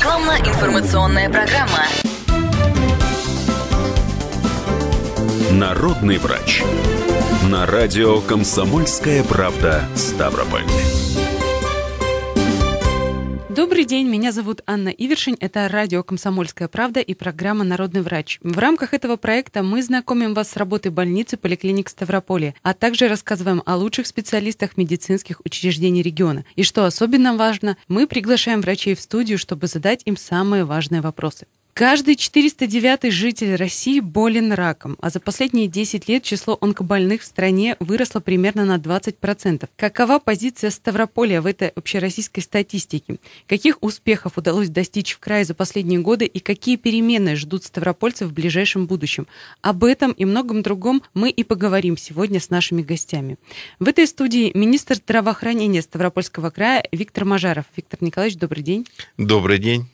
Рекламно-информационная программа. Народный врач. На радио «Комсомольская правда» Ставрополь. Добрый день, меня зовут Анна Ивершин, это радио «Комсомольская правда» и программа «Народный врач». В рамках этого проекта мы знакомим вас с работой больницы поликлиник Ставрополя, а также рассказываем о лучших специалистах медицинских учреждений региона. И что особенно важно, мы приглашаем врачей в студию, чтобы задать им самые важные вопросы. Каждый 409 житель России болен раком, а за последние 10 лет число онкобольных в стране выросло примерно на 20%. Какова позиция Ставрополя в этой общероссийской статистике? Каких успехов удалось достичь в крае за последние годы и какие перемены ждут ставропольцев в ближайшем будущем? Об этом и многом другом мы и поговорим сегодня с нашими гостями. В этой студии министр здравоохранения Ставропольского края Виктор Мажаров. Виктор Николаевич, добрый день. Добрый день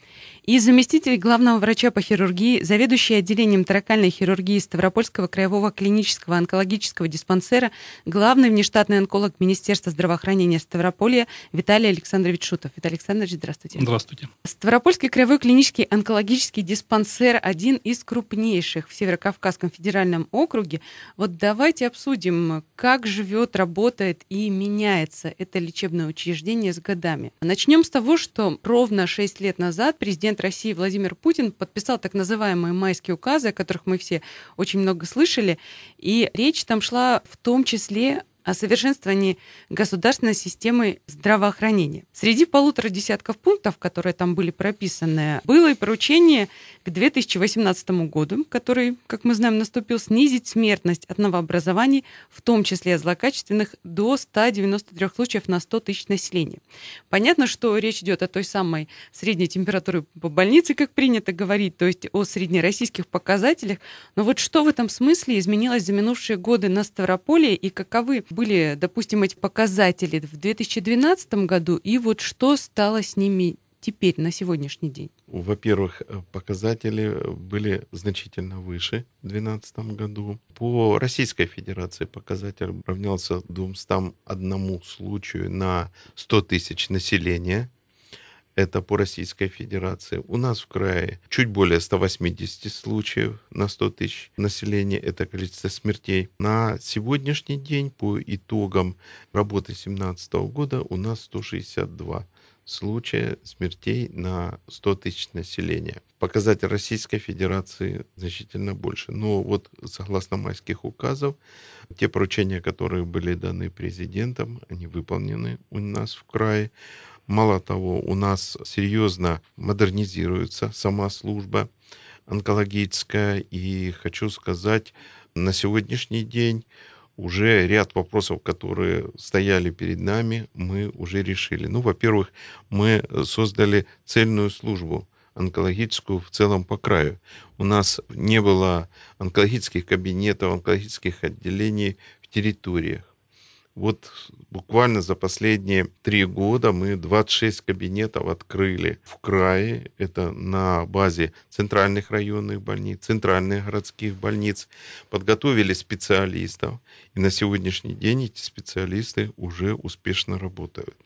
и заместитель главного врача по хирургии, заведующий отделением таракальной хирургии Ставропольского краевого клинического онкологического диспансера, главный внештатный онколог Министерства здравоохранения Ставрополья Виталий Александрович Шутов. Виталий Александрович, здравствуйте. Здравствуйте. Ставропольский краевой клинический онкологический диспансер – один из крупнейших в Северокавказском федеральном округе. Вот давайте обсудим, как живет, работает и меняется это лечебное учреждение с годами. Начнем с того, что ровно 6 лет назад президент президент России Владимир Путин подписал так называемые майские указы, о которых мы все очень много слышали. И речь там шла в том числе о совершенствовании государственной системы здравоохранения. Среди полутора десятков пунктов, которые там были прописаны, было и поручение к 2018 году, который, как мы знаем, наступил, снизить смертность от новообразований, в том числе злокачественных, до 193 случаев на 100 тысяч населения. Понятно, что речь идет о той самой средней температуре по больнице, как принято говорить, то есть о среднероссийских показателях. Но вот что в этом смысле изменилось за минувшие годы на Ставрополе и каковы были, допустим, эти показатели в 2012 году и вот что стало с ними теперь, на сегодняшний день? Во-первых, э, показатели э, были значительно выше в 2012 году. По Российской Федерации показатель равнялся 201 случаю на 100 тысяч населения. Это по Российской Федерации. У нас в крае чуть более 180 случаев на 100 тысяч населения. Это количество смертей. На сегодняшний день по итогам работы 2017 года у нас 162 случая смертей на 100 тысяч населения. Показатель Российской Федерации значительно больше. Но вот согласно майских указов, те поручения, которые были даны президентом, они выполнены у нас в крае. Мало того, у нас серьезно модернизируется сама служба онкологическая. И хочу сказать, на сегодняшний день уже ряд вопросов, которые стояли перед нами, мы уже решили. Ну, во-первых, мы создали цельную службу онкологическую в целом по краю. У нас не было онкологических кабинетов, онкологических отделений в территориях. Вот буквально за последние три года мы 26 кабинетов открыли в крае. Это на базе центральных районных больниц, центральных городских больниц. Подготовили специалистов. И на сегодняшний день эти специалисты уже успешно работают.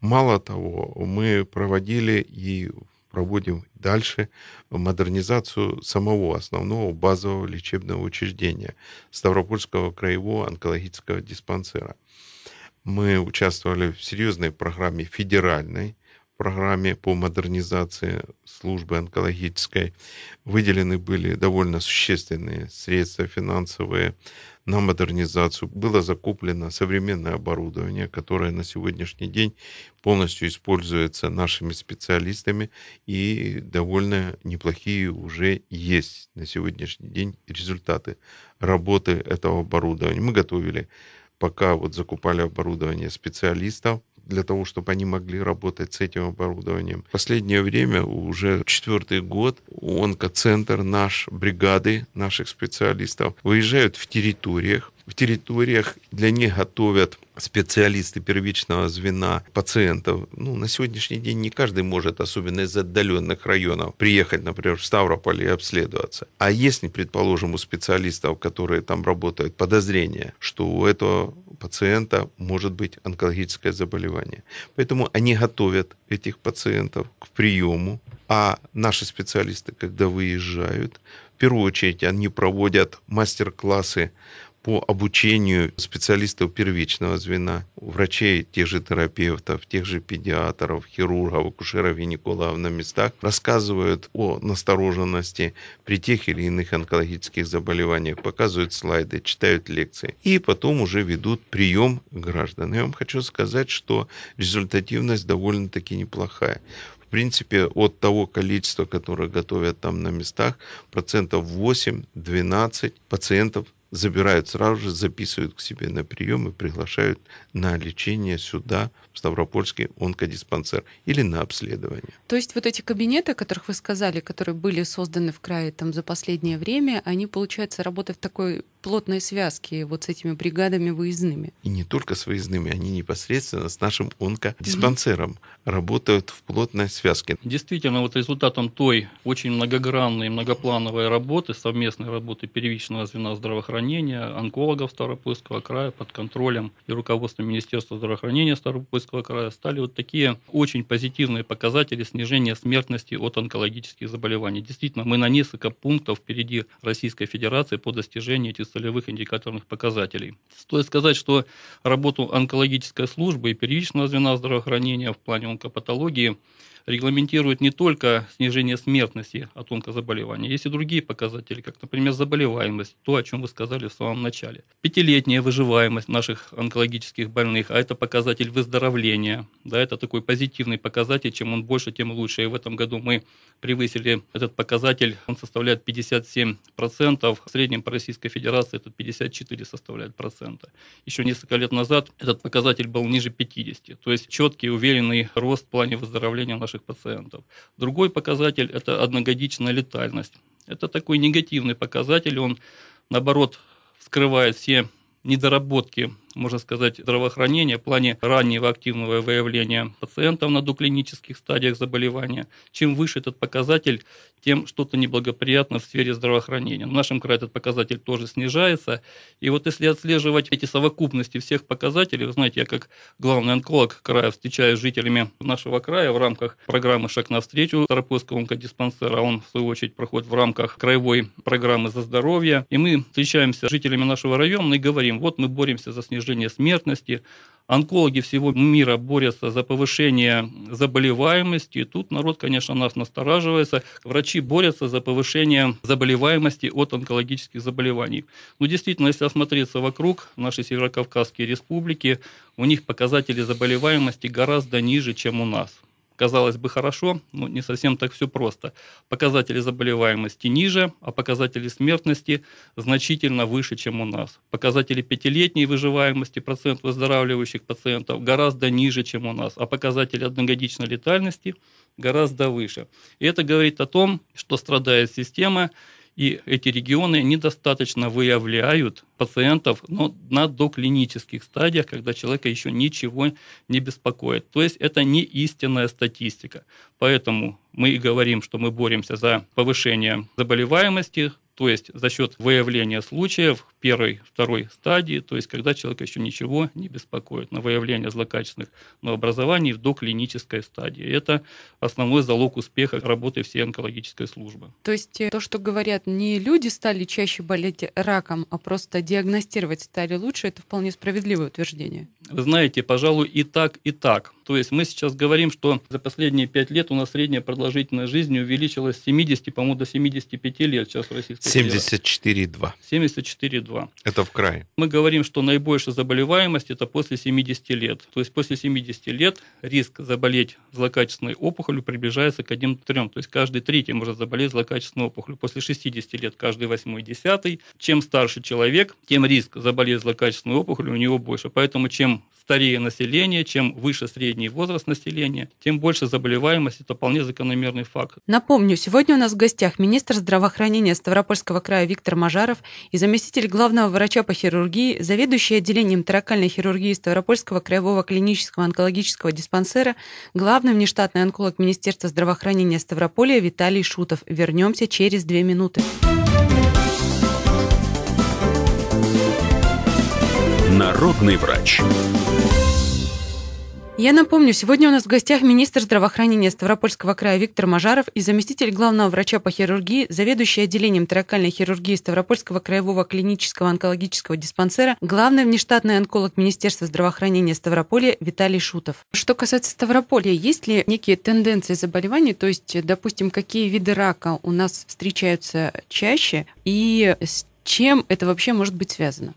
Мало того, мы проводили и проводим дальше модернизацию самого основного базового лечебного учреждения Ставропольского краевого онкологического диспансера. Мы участвовали в серьезной программе федеральной, программе по модернизации службы онкологической. Выделены были довольно существенные средства финансовые на модернизацию. Было закуплено современное оборудование, которое на сегодняшний день полностью используется нашими специалистами и довольно неплохие уже есть на сегодняшний день результаты работы этого оборудования. Мы готовили пока вот закупали оборудование специалистов, для того, чтобы они могли работать с этим оборудованием. В последнее время, уже четвертый год, онкоцентр наш, бригады наших специалистов выезжают в территориях, в территориях, для них готовят специалисты первичного звена пациентов. Ну, на сегодняшний день не каждый может, особенно из отдаленных районов, приехать, например, в Ставрополь и обследоваться. А если, предположим, у специалистов, которые там работают, подозрение, что у этого пациента может быть онкологическое заболевание. Поэтому они готовят этих пациентов к приему, а наши специалисты, когда выезжают, в первую очередь они проводят мастер-классы по обучению специалистов первичного звена, врачей, тех же терапевтов, тех же педиатров, хирургов, акушеров, гинекологов на местах, рассказывают о настороженности при тех или иных онкологических заболеваниях, показывают слайды, читают лекции и потом уже ведут прием граждан. Я вам хочу сказать, что результативность довольно-таки неплохая. В принципе, от того количества, которое готовят там на местах, процентов 8-12 пациентов забирают сразу же, записывают к себе на прием и приглашают на лечение сюда, в Ставропольский онкодиспансер или на обследование. То есть вот эти кабинеты, о которых вы сказали, которые были созданы в крае там, за последнее время, они, получается, работают в такой плотной связке вот с этими бригадами выездными? И не только с выездными, они непосредственно с нашим онкодиспансером mm-hmm. работают в плотной связке. Действительно, вот результатом той очень многогранной, многоплановой работы, совместной работы первичного звена здравоохранения здравоохранения, онкологов Старопольского края под контролем и руководством Министерства здравоохранения Старопольского края стали вот такие очень позитивные показатели снижения смертности от онкологических заболеваний. Действительно, мы на несколько пунктов впереди Российской Федерации по достижению этих целевых индикаторных показателей. Стоит сказать, что работу онкологической службы и первичного звена здравоохранения в плане онкопатологии регламентирует не только снижение смертности от онкозаболевания, есть и другие показатели, как, например, заболеваемость, то, о чем вы сказали в самом начале. Пятилетняя выживаемость наших онкологических больных, а это показатель выздоровления, да, это такой позитивный показатель, чем он больше, тем лучше. И в этом году мы превысили этот показатель, он составляет 57%, в среднем по Российской Федерации это 54 составляет процента. Еще несколько лет назад этот показатель был ниже 50, то есть четкий, уверенный рост в плане выздоровления наших наших пациентов. Другой показатель – это одногодичная летальность. Это такой негативный показатель, он, наоборот, скрывает все недоработки можно сказать, здравоохранения в плане раннего активного выявления пациентов на доклинических стадиях заболевания. Чем выше этот показатель, тем что-то неблагоприятно в сфере здравоохранения. В нашем крае этот показатель тоже снижается. И вот если отслеживать эти совокупности всех показателей, вы знаете, я как главный онколог края встречаюсь с жителями нашего края в рамках программы «Шаг навстречу» Тарапольского онкодиспансера. Он, в свою очередь, проходит в рамках краевой программы «За здоровье». И мы встречаемся с жителями нашего района и говорим, вот мы боремся за снижение снижение смертности. Онкологи всего мира борются за повышение заболеваемости. тут народ, конечно, нас настораживается. Врачи борются за повышение заболеваемости от онкологических заболеваний. Но ну, действительно, если осмотреться вокруг, нашей северокавказские республики, у них показатели заболеваемости гораздо ниже, чем у нас. Казалось бы, хорошо, но не совсем так все просто. Показатели заболеваемости ниже, а показатели смертности значительно выше, чем у нас. Показатели пятилетней выживаемости процент выздоравливающих пациентов гораздо ниже, чем у нас, а показатели одногодичной летальности гораздо выше. И это говорит о том, что страдает система, и эти регионы недостаточно выявляют пациентов но ну, на доклинических стадиях, когда человека еще ничего не беспокоит. То есть это не истинная статистика. Поэтому мы и говорим, что мы боремся за повышение заболеваемости, то есть за счет выявления случаев первой, второй стадии, то есть когда человек еще ничего не беспокоит, на выявление злокачественных новообразований ну, до клинической стадии. Это основной залог успеха работы всей онкологической службы. То есть э, то, что говорят, не люди стали чаще болеть раком, а просто диагностировать стали лучше, это вполне справедливое утверждение. Вы знаете, пожалуй, и так, и так. То есть мы сейчас говорим, что за последние пять лет у нас средняя продолжительность жизни увеличилась с 70, по-моему, до 75 лет сейчас в России 74,2. 74,2. Это в край Мы говорим, что наибольшая заболеваемость – это после 70 лет. То есть после 70 лет риск заболеть злокачественной опухолью приближается к 1 трем. То есть каждый третий может заболеть злокачественной опухолью. После 60 лет каждый восьмой десятый. Чем старше человек, тем риск заболеть злокачественной опухолью у него больше. Поэтому чем старее население, чем выше средний возраст населения, тем больше заболеваемость. Это вполне закономерный факт. Напомню, сегодня у нас в гостях министр здравоохранения Ставрополь Краснодарского края Виктор Мажаров и заместитель главного врача по хирургии, заведующий отделением таракальной хирургии Ставропольского краевого клинического онкологического диспансера, главный внештатный онколог Министерства здравоохранения Ставрополя Виталий Шутов. Вернемся через две минуты. Народный врач. Я напомню, сегодня у нас в гостях министр здравоохранения Ставропольского края Виктор Мажаров и заместитель главного врача по хирургии, заведующий отделением таракальной хирургии Ставропольского краевого клинического онкологического диспансера, главный внештатный онколог Министерства здравоохранения Ставрополя Виталий Шутов. Что касается Ставрополя, есть ли некие тенденции заболеваний, то есть, допустим, какие виды рака у нас встречаются чаще и с чем это вообще может быть связано?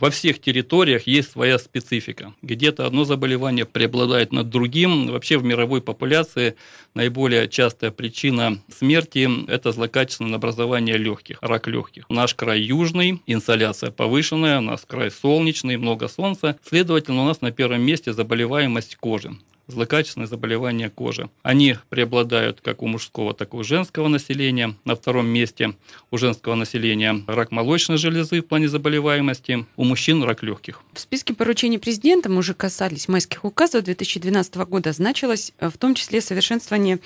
во всех территориях есть своя специфика. Где-то одно заболевание преобладает над другим. Вообще в мировой популяции наиболее частая причина смерти – это злокачественное образование легких, рак легких. Наш край южный, инсоляция повышенная, у нас край солнечный, много солнца. Следовательно, у нас на первом месте заболеваемость кожи злокачественные заболевания кожи. Они преобладают как у мужского, так и у женского населения. На втором месте у женского населения рак молочной железы в плане заболеваемости, у мужчин рак легких. В списке поручений президента мы уже касались майских указов 2012 года значилось э, в том числе совершенствование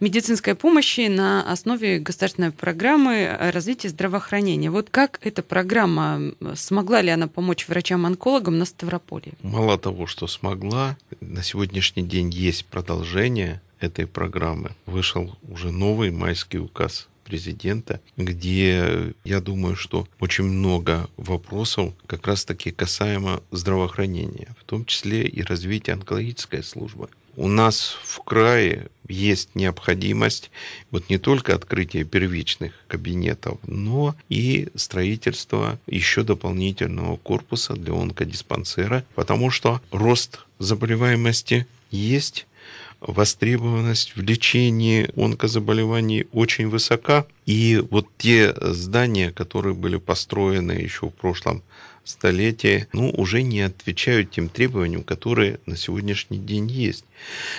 медицинской помощи на основе государственной программы э, развития здравоохранения. Вот как эта программа, смогла ли она помочь врачам-онкологам на Ставрополе? Мало того, что смогла, на сегодняшний день день есть продолжение этой программы. Вышел уже новый майский указ президента, где я думаю, что очень много вопросов как раз-таки касаемо здравоохранения, в том числе и развития онкологической службы. У нас в крае есть необходимость вот не только открытие первичных кабинетов, но и строительство еще дополнительного корпуса для онкодиспансера, потому что рост заболеваемости есть, востребованность в лечении онкозаболеваний очень высока. И вот те здания, которые были построены еще в прошлом столетии, ну, уже не отвечают тем требованиям, которые на сегодняшний день есть.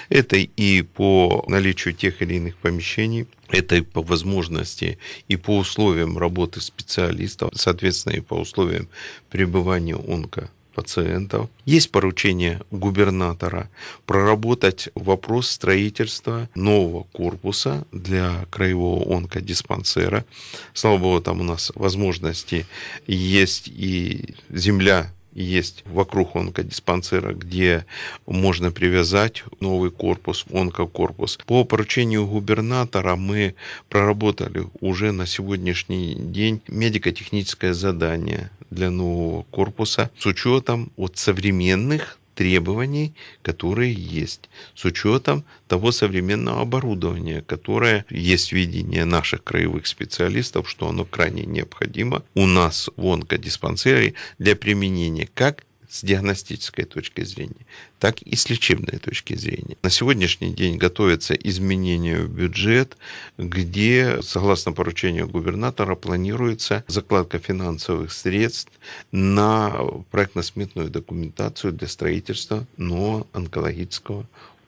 Это и по наличию тех или иных помещений, это и по возможности, и по условиям работы специалистов, соответственно, и по условиям пребывания онко пациентов. Есть поручение губернатора проработать вопрос строительства нового корпуса для краевого онкодиспансера. Слава богу, там у нас возможности есть и земля есть вокруг онкодиспансера, где можно привязать новый корпус, онкокорпус. По поручению губернатора мы проработали уже на сегодняшний день медико-техническое задание для нового корпуса с учетом от современных требований, которые есть, с учетом того современного оборудования, которое есть видение наших краевых специалистов, что оно крайне необходимо у нас в онкодиспансере для применения как с диагностической точки зрения, так и с лечебной точки зрения. На сегодняшний день готовится изменение в бюджет, где, согласно поручению губернатора, планируется закладка финансовых средств на проектно-сметную документацию для строительства нового онкологического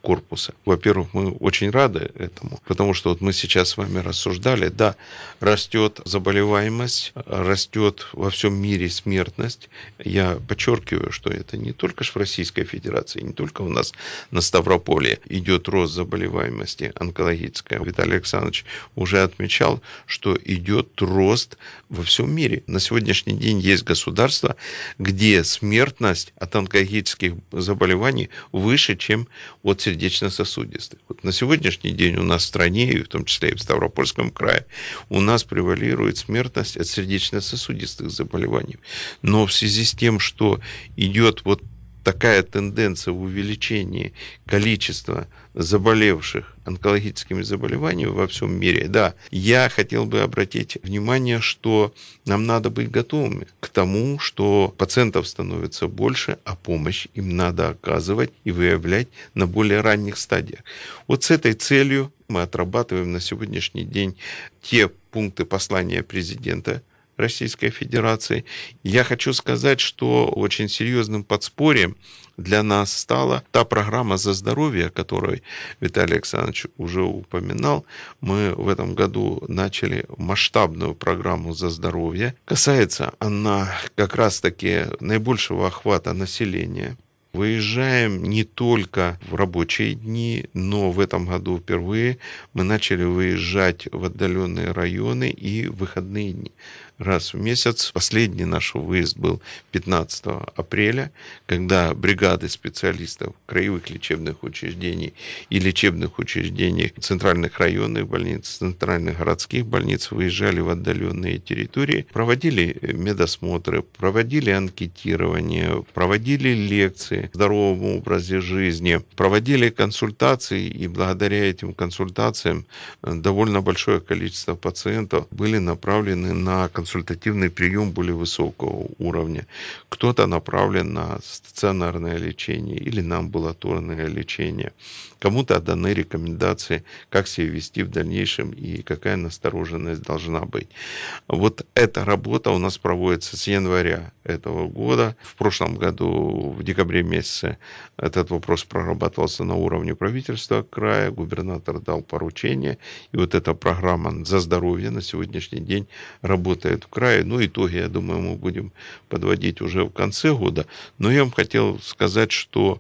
корпуса. Во-первых, мы очень рады этому, потому что вот мы сейчас с вами рассуждали, да, растет заболеваемость, растет во всем мире смертность. Я подчеркиваю, что это не только в Российской Федерации, не только у нас на Ставрополе идет рост заболеваемости онкологической. Виталий Александрович уже отмечал, что идет рост во всем мире. На сегодняшний день есть государства, где смертность от онкологических заболеваний выше, чем от сердечно сердечно-сосудистых. Вот на сегодняшний день у нас в стране, и в том числе и в Ставропольском крае, у нас превалирует смертность от сердечно-сосудистых заболеваний. Но в связи с тем, что идет вот такая тенденция в увеличении количества заболевших онкологическими заболеваниями во всем мире, да, я хотел бы обратить внимание, что нам надо быть готовыми к тому, что пациентов становится больше, а помощь им надо оказывать и выявлять на более ранних стадиях. Вот с этой целью мы отрабатываем на сегодняшний день те пункты послания президента Российской Федерации. Я хочу сказать, что очень серьезным подспорьем для нас стала та программа «За здоровье», которой Виталий Александрович уже упоминал. Мы в этом году начали масштабную программу «За здоровье». Касается она как раз-таки наибольшего охвата населения. Выезжаем не только в рабочие дни, но в этом году впервые мы начали выезжать в отдаленные районы и выходные дни раз в месяц. Последний наш выезд был 15 апреля, когда бригады специалистов краевых лечебных учреждений и лечебных учреждений центральных районных больниц, центральных городских больниц выезжали в отдаленные территории, проводили медосмотры, проводили анкетирование, проводили лекции о здоровом образе жизни, проводили консультации, и благодаря этим консультациям довольно большое количество пациентов были направлены на консультации консультативный прием более высокого уровня. Кто-то направлен на стационарное лечение или на амбулаторное лечение. Кому-то даны рекомендации, как себя вести в дальнейшем и какая настороженность должна быть. Вот эта работа у нас проводится с января этого года. В прошлом году, в декабре месяце, этот вопрос прорабатывался на уровне правительства края, губернатор дал поручение, и вот эта программа «За здоровье» на сегодняшний день работает работает в крае. Ну, итоги, я думаю, мы будем подводить уже в конце года. Но я вам хотел сказать, что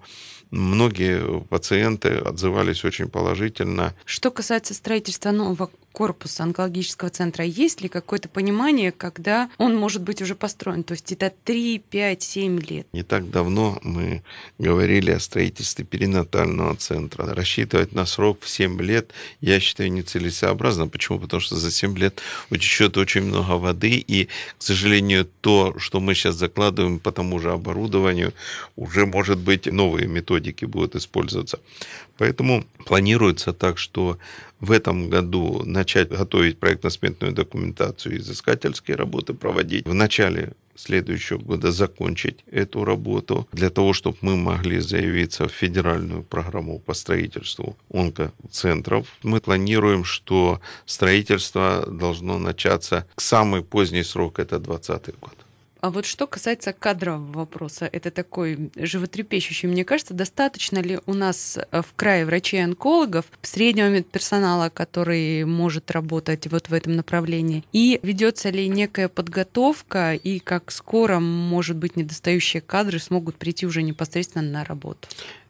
многие пациенты отзывались очень положительно. Что касается строительства нового корпуса онкологического центра, есть ли какое-то понимание, когда он может быть уже построен? То есть это 3, 5, 7 лет. Не так давно мы говорили о строительстве перинатального центра. Рассчитывать на срок в 7 лет, я считаю, нецелесообразно. Почему? Потому что за 7 лет утечет очень много воды, и, к сожалению, то, что мы сейчас закладываем по тому же оборудованию, уже, может быть, новые методики будут использоваться. Поэтому планируется так, что в этом году начать готовить проектно-сметную документацию, изыскательские работы проводить. В начале следующего года закончить эту работу для того, чтобы мы могли заявиться в федеральную программу по строительству онкоцентров. Мы планируем, что строительство должно начаться к самый поздний срок, это 2020 год. А вот что касается кадрового вопроса, это такой животрепещущий, мне кажется, достаточно ли у нас э, в крае врачей-онкологов среднего медперсонала, который может работать вот в этом направлении? И ведется ли некая подготовка, и как скоро, может быть, недостающие кадры смогут прийти уже непосредственно на работу?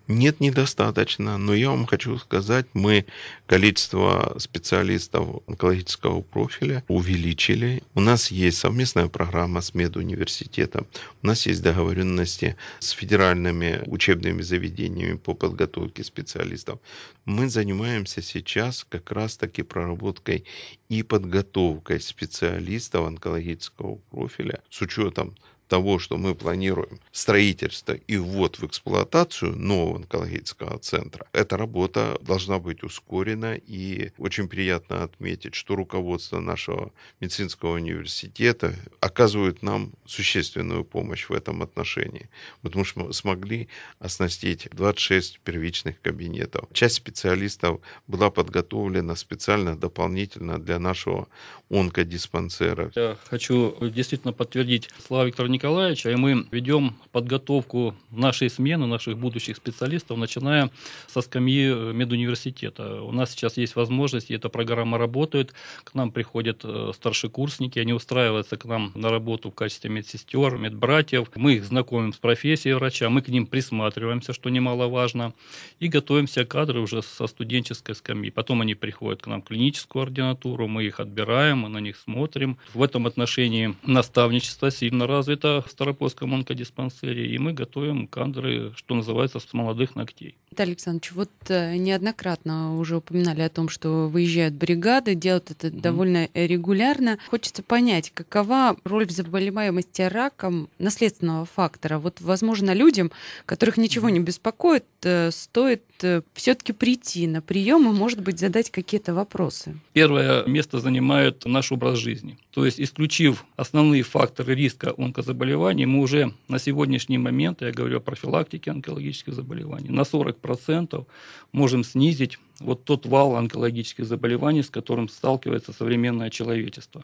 Нет, недостаточно, но я вам хочу сказать, мы количество специалистов онкологического профиля увеличили. У нас есть совместная программа с медуниверситетом, у нас есть договоренности с федеральными учебными заведениями по подготовке специалистов. Мы занимаемся сейчас как раз-таки проработкой и подготовкой специалистов онкологического профиля с учетом того, что мы планируем строительство и ввод в эксплуатацию нового онкологического центра, эта работа должна быть ускорена. И очень приятно отметить, что руководство нашего медицинского университета оказывает нам существенную помощь в этом отношении, потому что мы смогли оснастить 26 первичных кабинетов. Часть специалистов была подготовлена специально дополнительно для нашего онкодиспансера. Я хочу действительно подтвердить слова Виктора Николаевича, и мы ведем подготовку нашей смены, наших будущих специалистов, начиная со скамьи э, медуниверситета. У нас сейчас есть возможность, и эта программа работает. К нам приходят э, старшекурсники, они устраиваются к нам на работу в качестве медсестер, медбратьев. Мы их знакомим с профессией врача, мы к ним присматриваемся, что немаловажно, и готовимся кадры уже со студенческой скамьи. Потом они приходят к нам в клиническую ординатуру, мы их отбираем, мы на них смотрим. В этом отношении наставничество сильно развито это в Старопольском онкодиспансере, и мы готовим кадры, что называется, с молодых ногтей. Виталий Александрович, вот э, неоднократно уже упоминали о том, что выезжают бригады, делают это mm-hmm. довольно э, регулярно. Хочется понять, какова роль в заболеваемости раком наследственного фактора? Вот, возможно, людям, которых ничего не беспокоит, э, стоит Э, все-таки прийти на прием и, может быть, задать какие-то вопросы? Первое место занимает наш образ жизни. То есть, исключив основные факторы риска онкозаболеваний, мы уже на сегодняшний момент, я говорю о профилактике онкологических заболеваний, на 40% можем снизить вот тот вал онкологических заболеваний, с которым сталкивается современное человечество.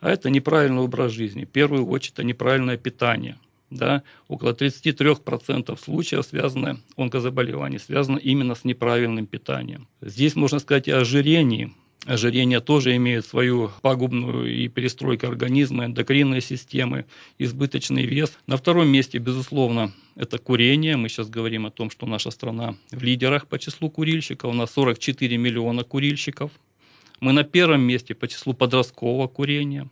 А это неправильный образ жизни. В первую очередь, это неправильное питание – да, около 33% случаев связаны, онкозаболеваний связано именно с неправильным питанием. Здесь можно сказать и о Ожирение тоже имеет свою пагубную и перестройку организма, эндокринной системы, избыточный вес. На втором месте, безусловно, это курение. Мы сейчас говорим о том, что наша страна в лидерах по числу курильщиков. У нас 44 миллиона курильщиков. Мы на первом месте по числу подросткового курения.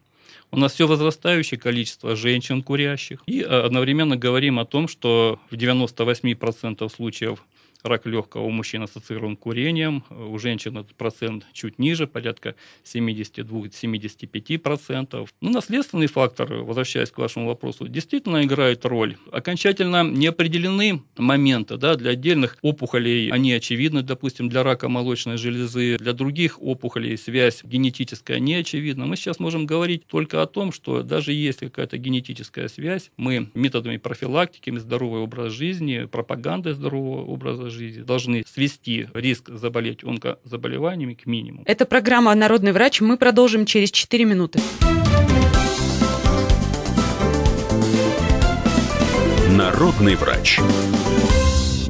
У нас все возрастающее количество женщин курящих. И э, одновременно говорим о том, что в 98% случаев Рак легкого у мужчин ассоциирован курением, э, у женщин этот процент чуть ниже, порядка 72-75%. Ну, наследственный фактор, э, возвращаясь к вашему вопросу, действительно играет роль. Окончательно не определены моменты да, для отдельных опухолей. Они очевидны, допустим, для рака молочной железы, для других опухолей связь генетическая не очевидна. Мы сейчас можем говорить только о том, что даже есть какая-то генетическая связь, мы методами профилактики, здоровый образ жизни, пропагандой здорового образа жизни, должны свести риск заболеть онкозаболеваниями к минимуму. Это программа «Народный врач». Мы продолжим через 4 минуты. Народный врач.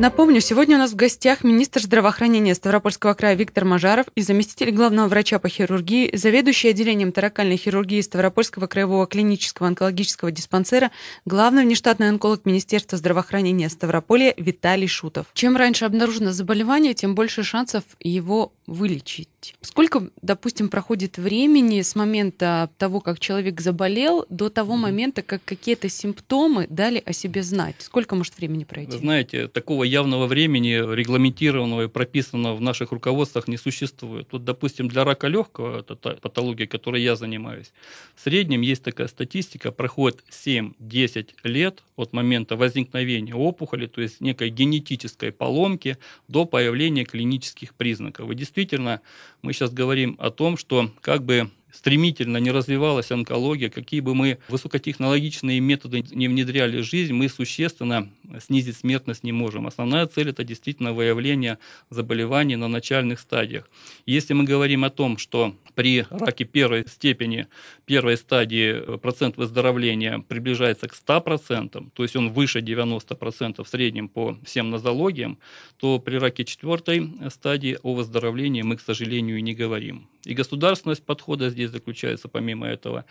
Напомню, сегодня у нас в гостях министр здравоохранения Ставропольского края Виктор Мажаров и заместитель главного врача по хирургии, заведующий отделением таракальной хирургии Ставропольского краевого клинического онкологического диспансера, главный внештатный онколог Министерства здравоохранения Ставрополя Виталий Шутов. Чем раньше обнаружено заболевание, тем больше шансов его вылечить? Сколько, допустим, проходит времени с момента того, как человек заболел, до того момента, как какие-то симптомы дали о себе знать? Сколько может времени пройти? Вы знаете, такого явного времени, регламентированного и прописанного в наших руководствах не существует. Вот, допустим, для рака легкого, это та патология, которой я занимаюсь, в среднем есть такая статистика, проходит 7-10 лет от момента возникновения опухоли, то есть некой генетической поломки, до появления клинических признаков. И действительно, действительно мы сейчас говорим о том, что как бы стремительно не развивалась онкология, какие бы мы высокотехнологичные методы не внедряли в жизнь, мы существенно снизить смертность не можем. Основная цель – это действительно выявление заболеваний на начальных стадиях. Если мы говорим о том, что при раке первой степени, первой стадии э, процент выздоровления приближается к 100%, то есть он выше 90% в среднем по всем нозологиям, то при раке четвертой стадии о выздоровлении мы, к сожалению, и не говорим. И государственность подхода здесь заключается, помимо этого,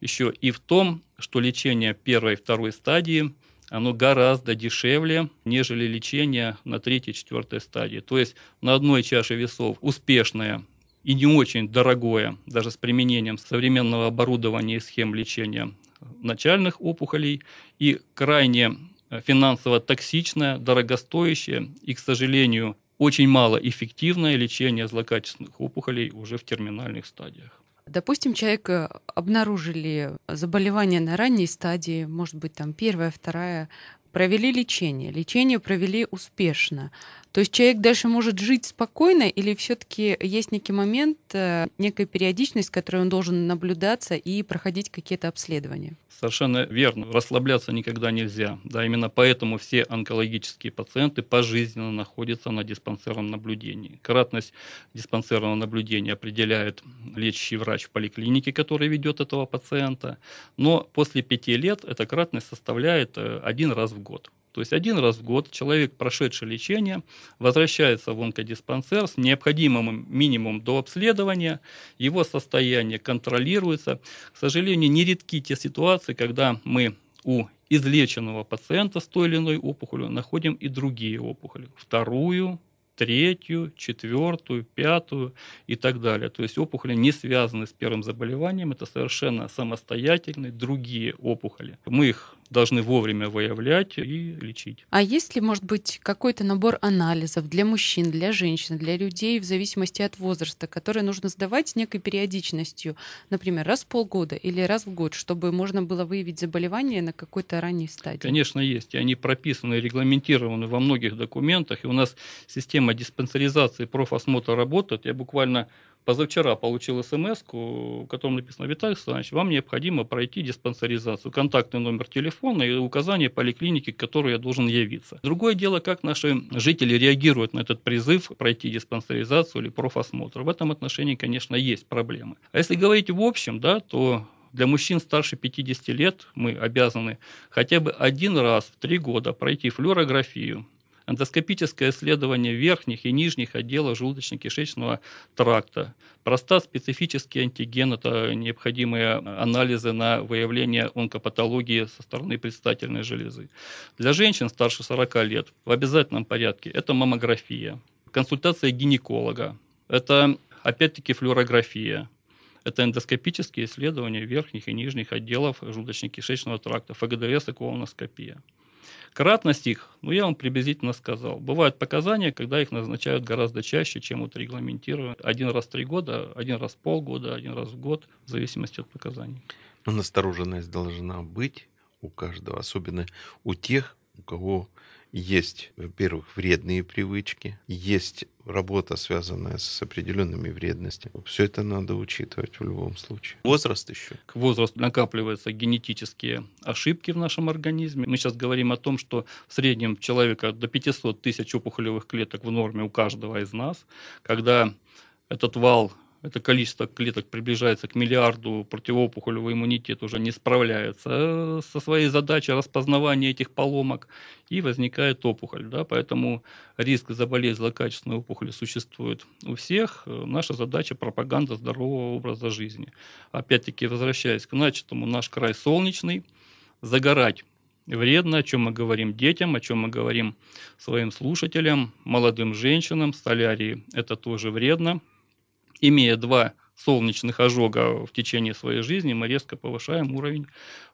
еще и в том, что лечение первой и второй стадии оно гораздо дешевле, нежели лечение на третьей, четвертой стадии. То есть на одной чаше весов успешное и не очень дорогое, даже с применением современного оборудования и схем лечения начальных опухолей, и крайне финансово токсичное, дорогостоящее и, к сожалению, очень малоэффективное лечение злокачественных опухолей уже в терминальных стадиях. Допустим, человека обнаружили заболевание на ранней стадии, может быть, там первая, вторая, провели лечение. Лечение провели успешно. То есть человек дальше может жить спокойно или все-таки есть некий момент, э, некая периодичность, которой он должен наблюдаться и проходить какие-то обследования? Совершенно верно. Расслабляться никогда нельзя. Да, именно поэтому все онкологические пациенты пожизненно находятся на диспансерном наблюдении. Кратность диспансерного наблюдения определяет лечащий врач в поликлинике, который ведет этого пациента. Но после пяти лет эта кратность составляет э, один раз в год. То есть один раз в год человек, прошедший лечение, возвращается в онкодиспансер с необходимым минимумом до обследования, его состояние контролируется. К сожалению, нередки те ситуации, когда мы у излеченного пациента с той или иной опухолью находим и другие опухоли. Вторую, третью, четвертую, пятую и так далее. То есть опухоли не связаны с первым заболеванием, это совершенно самостоятельные другие опухоли. Мы их должны вовремя выявлять и лечить. А есть ли, может быть, какой-то набор анализов для мужчин, для женщин, для людей в зависимости от возраста, которые нужно сдавать с некой периодичностью, например, раз в полгода или раз в год, чтобы можно было выявить заболевание на какой-то ранней стадии? Конечно, есть. И они прописаны регламентированы во многих документах. И у нас система диспансеризации профосмотра работает. Я буквально позавчера получил смс, в котором написано, Виталий Александрович, вам необходимо пройти диспансеризацию, контактный номер телефона и указание поликлиники, к которой я должен явиться. Другое дело, как наши жители реагируют на этот призыв пройти диспансеризацию или профосмотр. В этом отношении, конечно, есть проблемы. А если говорить в общем, да, то для мужчин старше 50 лет мы обязаны хотя бы один раз в три года пройти флюорографию, эндоскопическое исследование верхних и нижних отделов желудочно-кишечного тракта. Проста специфический антиген – это необходимые анализы на выявление онкопатологии со стороны предстательной железы. Для женщин старше 40 лет в обязательном порядке это маммография, консультация гинеколога, это опять-таки флюорография, это эндоскопические исследования верхних и нижних отделов желудочно-кишечного тракта, ФГДС и колоноскопия. Кратность их, ну я вам приблизительно сказал. Бывают показания, когда их назначают гораздо чаще, чем вот регламентировано. Один раз в три года, один раз в полгода, один раз в год, в зависимости от показаний. Но ну, настороженность должна быть у каждого, особенно у тех, у кого есть, во-первых, вредные привычки, есть работа, связанная с определенными вредностями. Все это надо учитывать в любом случае. Возраст еще. К возрасту накапливаются генетические ошибки в нашем организме. Мы сейчас говорим о том, что в среднем человека до 500 тысяч опухолевых клеток в норме у каждого из нас. Когда этот вал это количество клеток приближается к миллиарду, противоопухолевый иммунитет уже не справляется э, со своей задачей распознавания этих поломок, и возникает опухоль. Да? Поэтому риск заболеть злокачественной опухолью существует у всех. Наша задача – пропаганда здорового образа жизни. Опять-таки, возвращаясь к начатому, наш край солнечный, загорать вредно, о чем мы говорим детям, о чем мы говорим своим слушателям, молодым женщинам, солярии – это тоже вредно – имея два солнечных ожога в течение своей жизни, мы резко повышаем уровень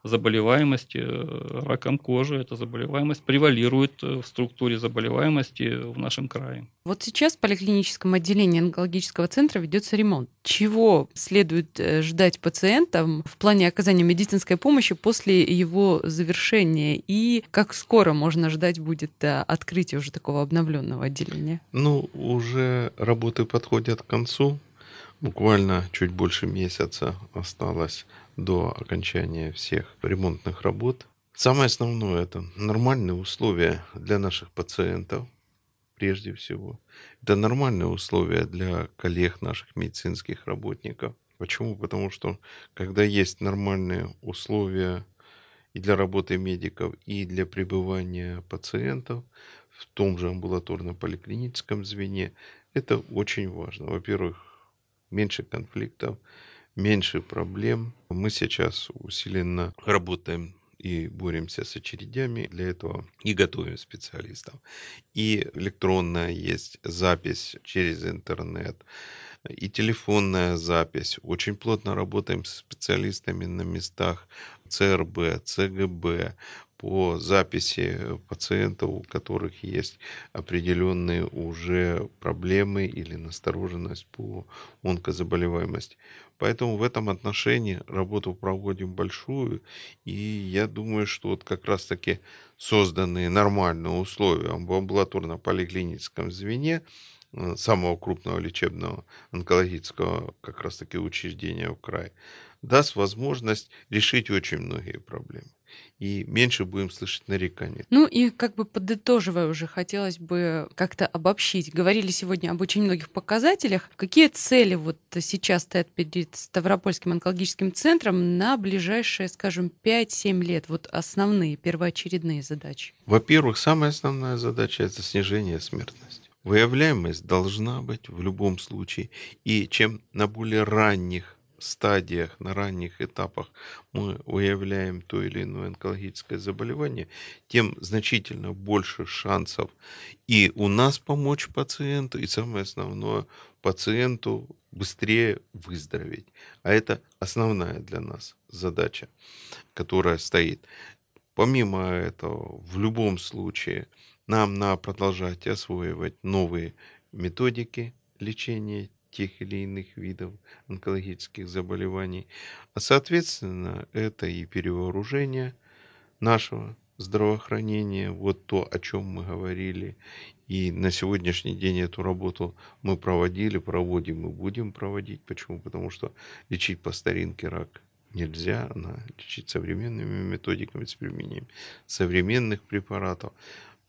заболеваемости э, раком кожи. Эта заболеваемость превалирует э, в структуре заболеваемости в нашем крае. Вот сейчас в поликлиническом отделении онкологического центра ведется ремонт. Чего следует э, ждать пациентам в плане оказания медицинской помощи после его завершения? И как скоро можно ждать будет открытие уже такого обновленного отделения? Ну, уже работы подходят к концу. Буквально чуть больше месяца осталось до окончания всех ремонтных работ. Самое основное – это нормальные условия для наших пациентов, прежде всего. Это нормальные условия для коллег наших медицинских работников. Почему? Потому что когда есть нормальные условия и для работы медиков, и для пребывания пациентов в том же амбулаторно-поликлиническом звене, это очень важно. Во-первых, меньше конфликтов, меньше проблем. Мы сейчас усиленно работаем и боремся с очередями для этого и готовим специалистов. И электронная есть запись через интернет, и телефонная запись. Очень плотно работаем с специалистами на местах ЦРБ, ЦГБ, по записи э, пациентов, у которых есть определенные уже проблемы или настороженность по онкозаболеваемости. Поэтому в этом отношении работу проводим большую, и я думаю, что вот как раз-таки созданные нормальные условия в амбулаторно-поликлиническом звене э, самого крупного лечебного онкологического как раз-таки учреждения в крае, даст возможность решить очень многие проблемы и меньше будем слышать нареканий. Ну и как бы подытоживая уже, хотелось бы как-то обобщить. Говорили сегодня об очень многих показателях. Какие цели вот сейчас стоят перед Ставропольским онкологическим центром на ближайшие, скажем, 5-7 лет? Вот основные, первоочередные задачи. Во-первых, самая основная задача – это снижение смертности. Выявляемость должна быть в любом случае. И чем на более ранних стадиях, на ранних этапах мы выявляем то или иное онкологическое заболевание, тем значительно больше шансов и у нас помочь пациенту, и самое основное, пациенту быстрее выздороветь. А это основная для нас задача, которая стоит. Помимо этого, в любом случае, нам надо продолжать осваивать новые методики лечения, тех или иных видов онкологических заболеваний. А соответственно, это и перевооружение нашего здравоохранения, вот то, о чем мы говорили. И на сегодняшний день эту работу мы проводили, проводим и будем проводить. Почему? Потому что лечить по старинке рак нельзя, она лечить современными методиками, с применением современных препаратов.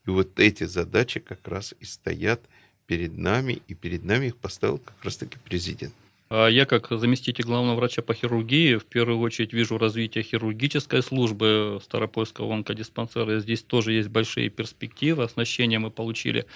И вот эти задачи как раз и стоят перед нами, и перед нами их поставил как раз-таки президент. А Я как заместитель главного врача по хирургии в первую очередь вижу развитие хирургической службы Старопольского онкодиспансера. Здесь тоже есть большие перспективы. Оснащение мы получили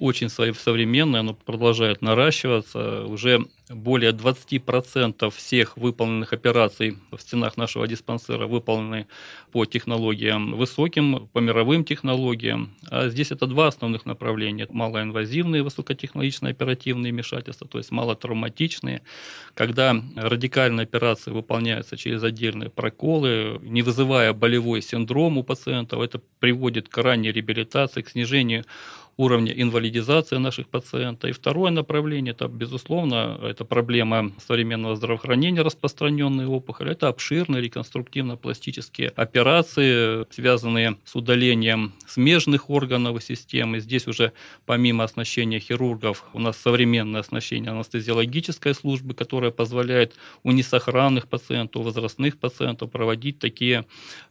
очень современное, оно продолжает наращиваться. Уже более 20% всех выполненных операций в стенах нашего диспансера выполнены по технологиям высоким, по мировым технологиям. А здесь это два основных направления. Малоинвазивные, высокотехнологичные оперативные вмешательства, то есть малотравматичные, когда радикальные операции выполняются через отдельные проколы, не вызывая болевой синдром у пациентов. Это приводит к ранней реабилитации, к снижению уровня инвалидизации наших пациентов. И второе направление, это, безусловно, это проблема современного здравоохранения, распространенные опухоли, Это обширные реконструктивно-пластические операции, связанные с удалением смежных органов и системы. Здесь уже помимо оснащения хирургов у нас современное оснащение анестезиологической службы, которая позволяет у несохранных пациентов, у возрастных пациентов проводить такие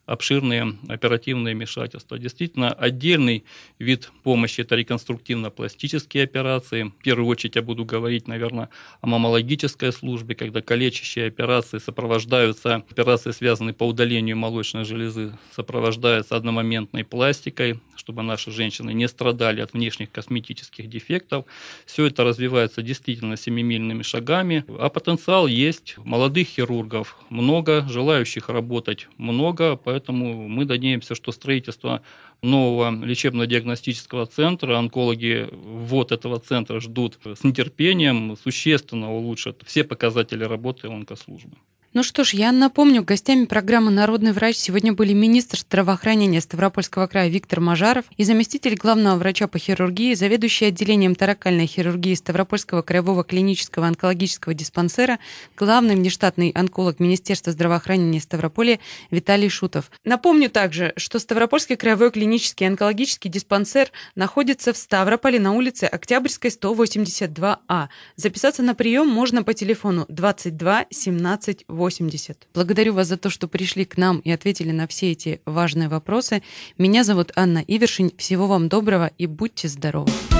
обширные оперативные вмешательства. Действительно, отдельный вид помощи – это реконструктивно-пластические операции. В первую очередь я буду говорить, наверное, о мамологической службе, когда калечащие операции сопровождаются, операции, связанные по удалению молочной железы, сопровождаются одномоментной пластикой, чтобы наши женщины не страдали от внешних косметических дефектов. Все это развивается действительно семимильными шагами, а потенциал есть. Молодых хирургов много, желающих работать много, поэтому Поэтому мы надеемся, что строительство нового лечебно-диагностического центра, онкологи вот этого центра ждут с нетерпением, существенно улучшат все показатели работы онкослужбы. Ну что ж, я напомню, гостями программы «Народный врач» сегодня были министр здравоохранения Ставропольского края Виктор Мажаров и заместитель главного врача по хирургии, заведующий отделением таракальной хирургии Ставропольского краевого клинического онкологического диспансера, главный внештатный онколог Министерства здравоохранения Ставрополя Виталий Шутов. Напомню также, что Ставропольский краевой клинический онкологический диспансер находится в Ставрополе на улице Октябрьской, 182А. А. Записаться на прием можно по телефону 22 17 80. Благодарю вас за то, что пришли к нам и ответили на все эти важные вопросы. Меня зовут Анна Ивершин. Всего вам доброго и будьте здоровы.